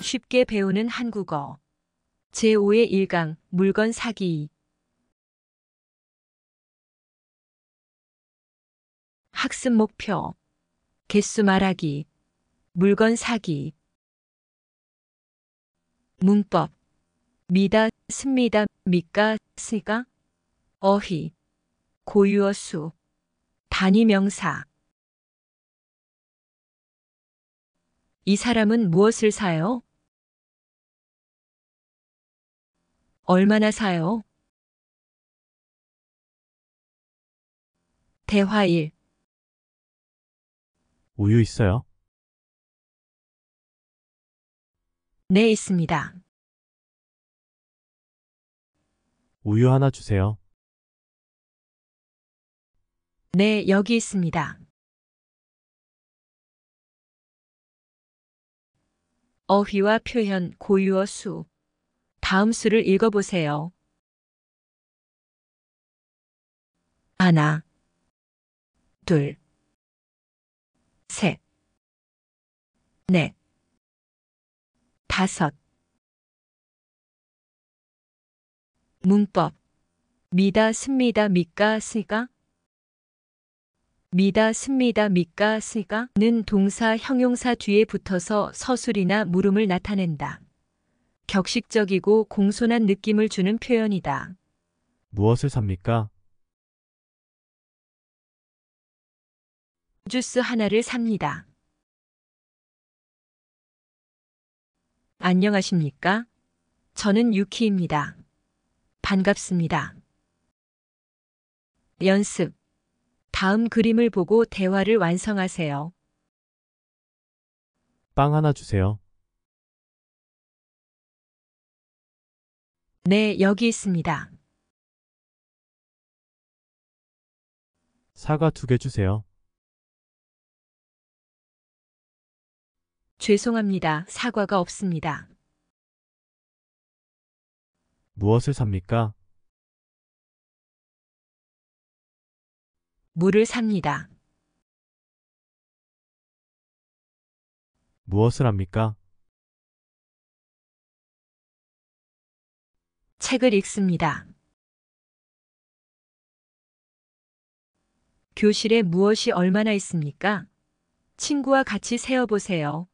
쉽게 배우는 한국어 제5의 1강 물건 사기 학습 목표 개수 말하기 물건 사기 문법 미다 습니다 미까 스가 어휘 고유어 수 단위 명사 이 사람은 무엇을 사요? 얼마나 사요? 대화 1. 우유 있어요? 네, 있습니다. 우유 하나 주세요. 네, 여기 있습니다. 어휘와 표현, 고유어 수. 다음 수를 읽어보세요. 하나, 둘, 셋, 넷, 다섯. 문법. 미다, 습니다, 믿가, 쓰가. 믿다 습니다 믿가 쓰가는 동사 형용사 뒤에 붙어서 서술이나 물음을 나타낸다. 격식적이고 공손한 느낌을 주는 표현이다. 무엇을 삽니까? 주스 하나를 삽니다. 안녕하십니까? 저는 유키입니다. 반갑습니다. 연습 다음 그림을 보고 대화를 완성하세요. 빵 하나 주세요. 네, 여기 있습니다. 사과 두 개 주세요. 죄송합니다. 사과가 없습니다. 무엇을 삽니까? 물을 삽니다. 무엇을 합니까? 책을 읽습니다. 교실에 무엇이 얼마나 있습니까? 친구와 같이 세어보세요.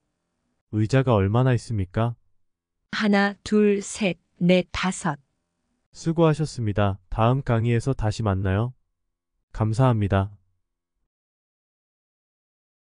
의자가 얼마나 있습니까? 하나, 둘, 셋, 넷, 다섯. 수고하셨습니다. 다음 강의에서 다시 만나요. 감사합니다.